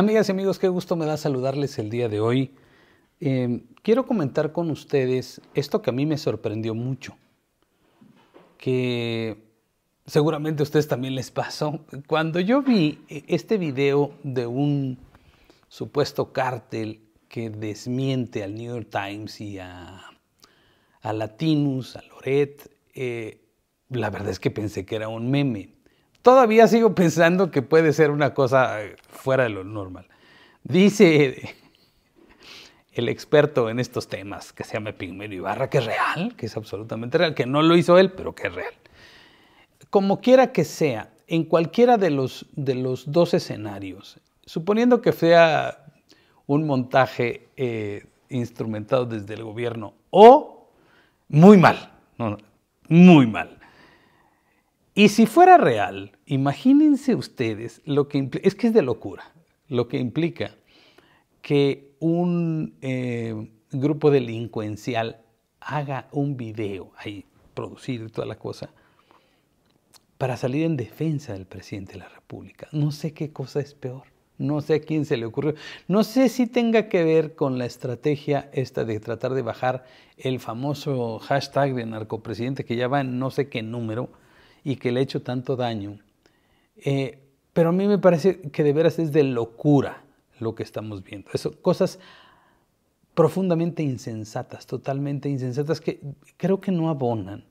Amigas y amigos, qué gusto me da saludarles el día de hoy. Em, quiero comentar con ustedes esto que a mí me sorprendió mucho, que seguramente a ustedes también les pasó. Cuando yo vi e, este video de un supuesto cártel que desmiente al New York Times y a, Latinus, a Loret, eh, la verdad es que pensé que era un meme todavía sigo pensando que puede ser una cosa eh, fuera de lo normal. Dice el experto en estos temas, que se llama Pigmeno Ibarra, que es real, que es absolutamente real, que no lo hizo él, pero que es real. Como quiera que sea, en cualquiera de los, de los dos escenarios, suponiendo que sea un montaje eh, instrumentado desde el gobierno o muy mal, muy mal, y si fuera real, imagínense ustedes lo que es que es de locura, lo que implica que un eh, grupo delincuencial haga un video ahí, producir toda la cosa, para salir en defensa del presidente de la República. No sé qué cosa es peor. No sé a quién se le ocurrió. No sé si tenga que ver con la estrategia esta de tratar de bajar el famoso hashtag de narcopresidente que ya va en no sé qué número y que le ha hecho tanto daño. Eh, pero a mí me parece que de veras es de locura lo que estamos viendo. Eso, cosas profundamente insensatas, totalmente insensatas, que creo que no abonan.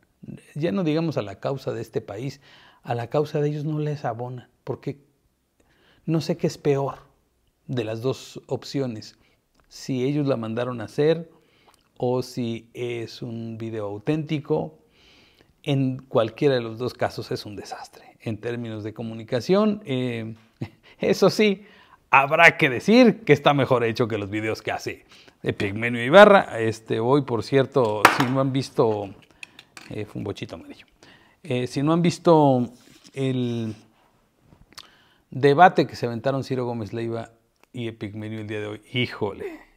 Ya no digamos a la causa de este país, a la causa de ellos no les abonan, porque no sé qué es peor de las dos opciones, si ellos la mandaron a hacer o si es un video auténtico en cualquiera de los dos casos es un desastre en términos de comunicación. Eh, eso sí, habrá que decir que está mejor hecho que los videos que hace Epigmenio Ibarra. Este, hoy, por cierto, si no han visto, eh, fue un bochito amarillo. Eh, si no han visto el debate que se aventaron Ciro Gómez Leiva y Epigmenio el día de hoy, híjole,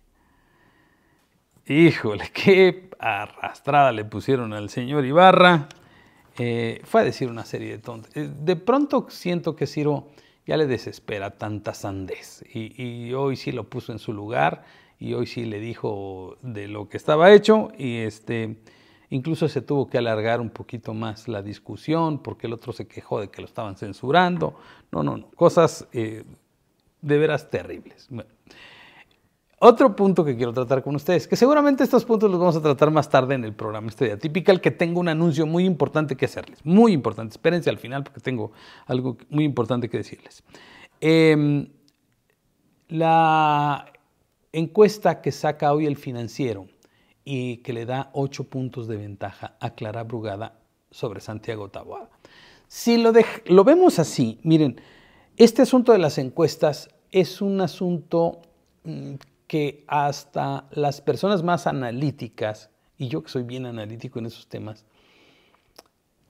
Híjole, qué arrastrada le pusieron al señor Ibarra. Eh, fue a decir una serie de tonterías. Eh, de pronto siento que Ciro ya le desespera tanta sandez. Y, hoy sí lo puso en su lugar y hoy sí le dijo de lo que estaba hecho. Y este, incluso se tuvo que alargar un poquito más la discusión porque el otro se quejó de que lo estaban censurando. No, no, no. Cosas eh, de veras terribles. Bueno otro punto que quiero tratar con ustedes, que seguramente estos puntos los vamos a tratar más tarde en el programa este día típico, que tengo un anuncio muy importante que hacerles, muy importante. Espérense al final porque tengo algo muy importante que decirles. Em, la encuesta que saca hoy el financiero y que le da ocho puntos de ventaja a Clara Brugada sobre Santiago Taboada. Si lo, lo vemos así, miren, este asunto de las encuestas es un asunto mm, que hasta las personas más analíticas, y yo que soy bien analítico en esos temas,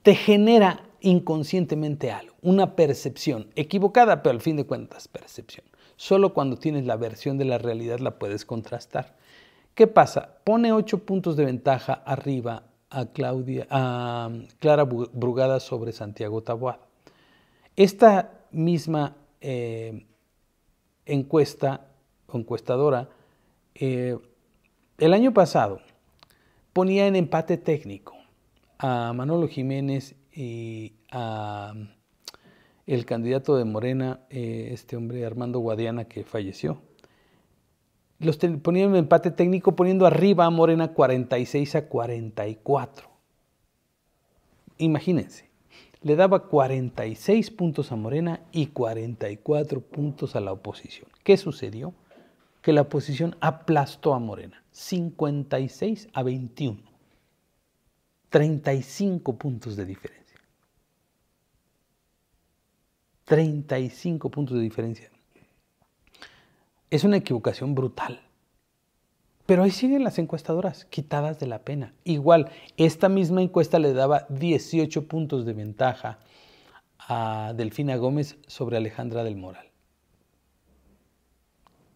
te genera inconscientemente algo, una percepción equivocada, pero al fin de cuentas percepción. Solo cuando tienes la versión de la realidad la puedes contrastar. ¿Qué pasa? Pone ocho puntos de ventaja arriba a, Claudia, a um, Clara Brugada sobre Santiago Taboada. Esta misma eh, encuesta encuestadora, eh, el año pasado ponía en empate técnico a Manolo Jiménez y a mm, el candidato de Morena, eh, este hombre Armando Guadiana que falleció. Los ponía en empate técnico poniendo arriba a Morena 46 a 44. Imagínense, le daba 46 puntos a Morena y 44 puntos a la oposición. ¿Qué sucedió? que la oposición aplastó a Morena, 56 a 21, 35 puntos de diferencia. 35 puntos de diferencia. Es una equivocación brutal. Pero ahí siguen las encuestadoras, quitadas de la pena. Igual, esta misma encuesta le daba 18 puntos de ventaja a Delfina Gómez sobre Alejandra del Moral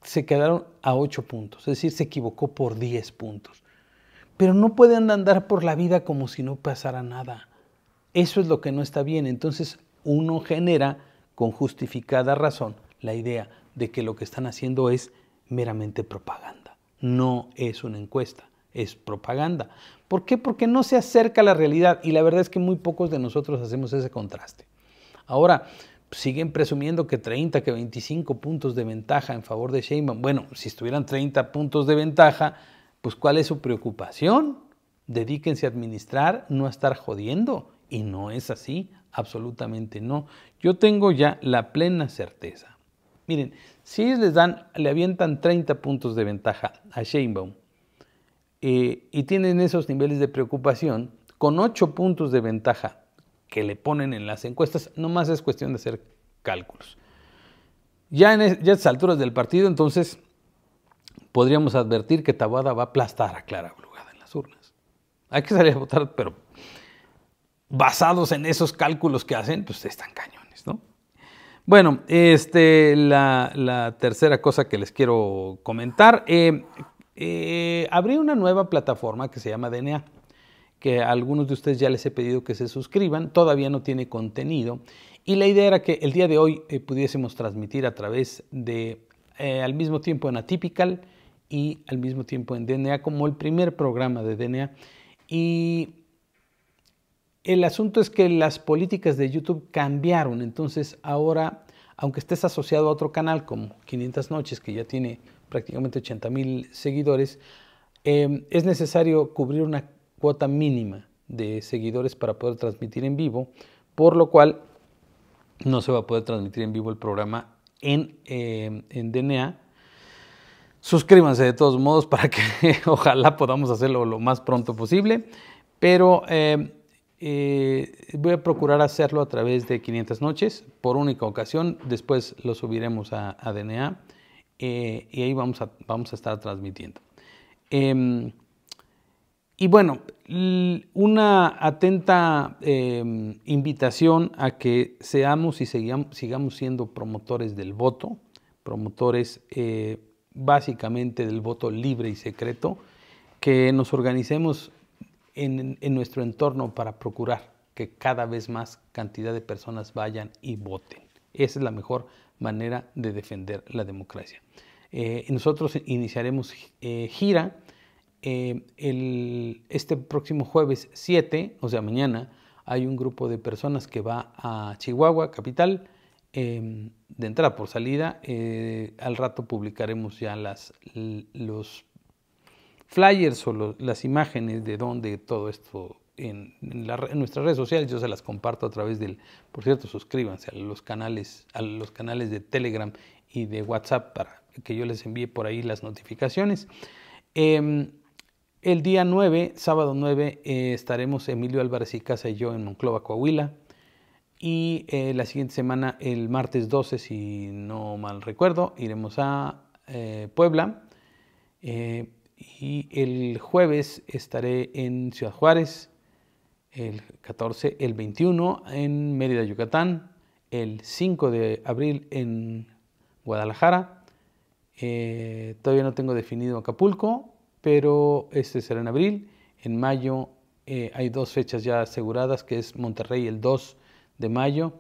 se quedaron a 8 puntos, es decir, se equivocó por 10 puntos. Pero no pueden andar por la vida como si no pasara nada. Eso es lo que no está bien. Entonces uno genera con justificada razón la idea de que lo que están haciendo es meramente propaganda. No es una encuesta, es propaganda. ¿Por qué? Porque no se acerca a la realidad y la verdad es que muy pocos de nosotros hacemos ese contraste. Ahora, siguen presumiendo que 30, que 25 puntos de ventaja en favor de Sheinbaum. Bueno, si estuvieran 30 puntos de ventaja, pues ¿cuál es su preocupación? Dedíquense a administrar, no a estar jodiendo. Y no es así, absolutamente no. Yo tengo ya la plena certeza. Miren, si ellos les dan, le avientan 30 puntos de ventaja a Sheinbaum eh, y tienen esos niveles de preocupación, con 8 puntos de ventaja que le ponen en las encuestas, nomás es cuestión de hacer cálculos. Ya en a estas alturas del partido, entonces, podríamos advertir que Tabada va a aplastar a Clara Brugada en las urnas. Hay que salir a votar, pero basados en esos cálculos que hacen, pues están cañones, ¿no? Bueno, este, la, tercera cosa que les quiero comentar, eh, eh una nueva plataforma que se llama DNA que a algunos de ustedes ya les he pedido que se suscriban, todavía no tiene contenido y la idea era que el día de hoy eh, pudiésemos transmitir a través de, eh, al mismo tiempo en Atypical y al mismo tiempo en DNA, como el primer programa de DNA. Y el asunto es que las políticas de YouTube cambiaron, entonces ahora, aunque estés asociado a otro canal como 500 Noches, que ya tiene prácticamente 80 mil seguidores, eh, es necesario cubrir una cuota mínima de seguidores para poder transmitir en vivo, por lo cual no se va a poder transmitir en vivo el programa en, eh, DNA. Suscríbanse de todos modos para que ojalá podamos hacerlo lo más pronto posible, pero eh, eh, voy a procurar hacerlo a través de 500 noches por única ocasión, después lo subiremos a, DNA y ahí vamos a, vamos a estar transmitiendo. Em, y bueno, una atenta em, invitación a que seamos y sigamos, sigamos siendo promotores del voto, promotores eh, básicamente del voto libre y secreto, que nos organicemos en, nuestro entorno para procurar que cada vez más cantidad de personas vayan y voten. Esa es la mejor manera de defender la democracia. Eh, nosotros iniciaremos eh, gira eh, este próximo jueves 7, o sea, mañana, hay un grupo de personas que va a Chihuahua, capital, em, de entrada por salida. Eh, al rato publicaremos ya las, los flyers o las imágenes de dónde todo esto en, nuestras redes sociales. Yo se las comparto a través del, por cierto, suscríbanse a los canales, a los canales de Telegram y de WhatsApp para que yo les envíe por ahí las notificaciones. Em, el día 9, sábado 9, eh, estaremos Emilio Álvarez y Casa y yo en Monclova, Coahuila. Y eh, la siguiente semana, el martes 12, si no mal recuerdo, iremos a eh, Puebla. y el jueves estaré en Ciudad Juárez, el 14, el 21 en Mérida, Yucatán, el 5 de abril en Guadalajara. todavía no tengo definido Acapulco, pero este será en abril. En mayo eh, hay dos fechas ya aseguradas, que es Monterrey el 2 de mayo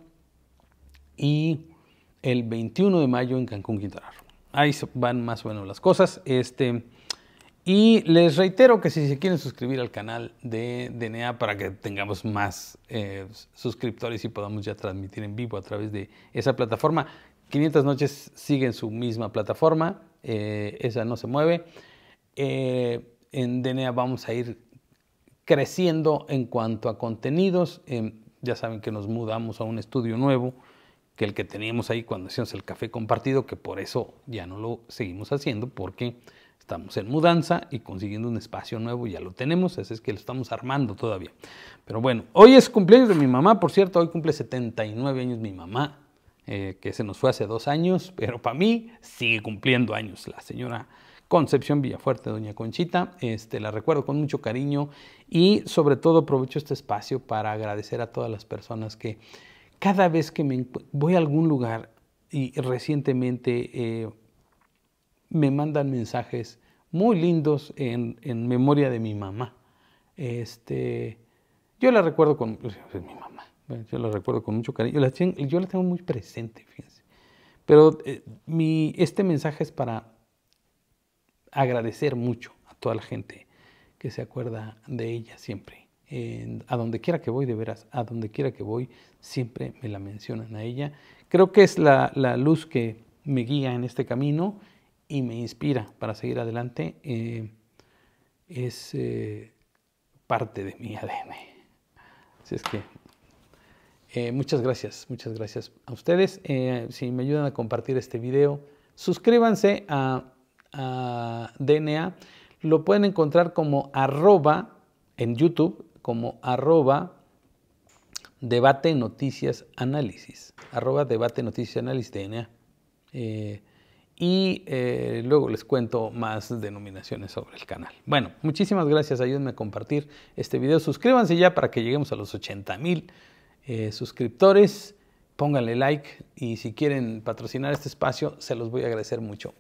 y el 21 de mayo en Cancún, Quintana Roo. Ahí van más o menos las cosas. Este, y les reitero que si se quieren suscribir al canal de DNA para que tengamos más eh, suscriptores y podamos ya transmitir en vivo a través de esa plataforma, 500 Noches sigue en su misma plataforma, eh, esa no se mueve. Eh, en DNA vamos a ir creciendo en cuanto a contenidos. Eh, ya saben que nos mudamos a un estudio nuevo, que el que teníamos ahí cuando hacíamos el café compartido, que por eso ya no lo seguimos haciendo, porque estamos en mudanza y consiguiendo un espacio nuevo, ya lo tenemos, así es que lo estamos armando todavía. Pero bueno, hoy es cumpleaños de mi mamá, por cierto, hoy cumple 79 años mi mamá, eh, que se nos fue hace dos años, pero para mí sigue cumpliendo años la señora Concepción Villafuerte, doña Conchita. Este, la recuerdo con mucho cariño y sobre todo aprovecho este espacio para agradecer a todas las personas que cada vez que me voy a algún lugar y recientemente eh, me mandan mensajes muy lindos en, memoria de mi mamá. Este, yo la recuerdo con mi mamá, yo la recuerdo con mucho cariño, yo la, tengo muy presente, fíjense. Pero eh, mi, este mensaje es para agradecer mucho a toda la gente que se acuerda de ella siempre. a donde quiera que voy, de veras, a donde quiera que voy, siempre me la mencionan a ella. Creo que es la, luz que me guía en este camino y me inspira para seguir adelante. Eh, es eh, parte de mi ADN. Así es que eh, muchas gracias, muchas gracias a ustedes. si me ayudan a compartir este video, suscríbanse a Ah, DNA, lo pueden encontrar como arroba en YouTube, como arroba debate noticias análisis, arroba debate noticias análisis DNA. Eh, y eh, luego les cuento más denominaciones sobre el canal. Bueno, muchísimas gracias, ayúdenme a compartir este video, suscríbanse ya para que lleguemos a los 80 mil eh, suscriptores pónganle like y si quieren patrocinar este espacio, se los voy a agradecer mucho.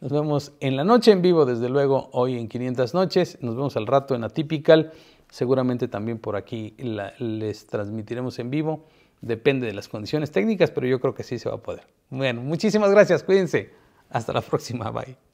Nos vemos en la noche en vivo, desde luego, hoy en 500 Noches. Nos vemos al rato en Atypical. Seguramente también por aquí les transmitiremos en vivo. Depende de las condiciones técnicas, pero yo creo que sí se va a poder. Bueno, muchísimas gracias. Cuídense. Hasta la próxima. Bye.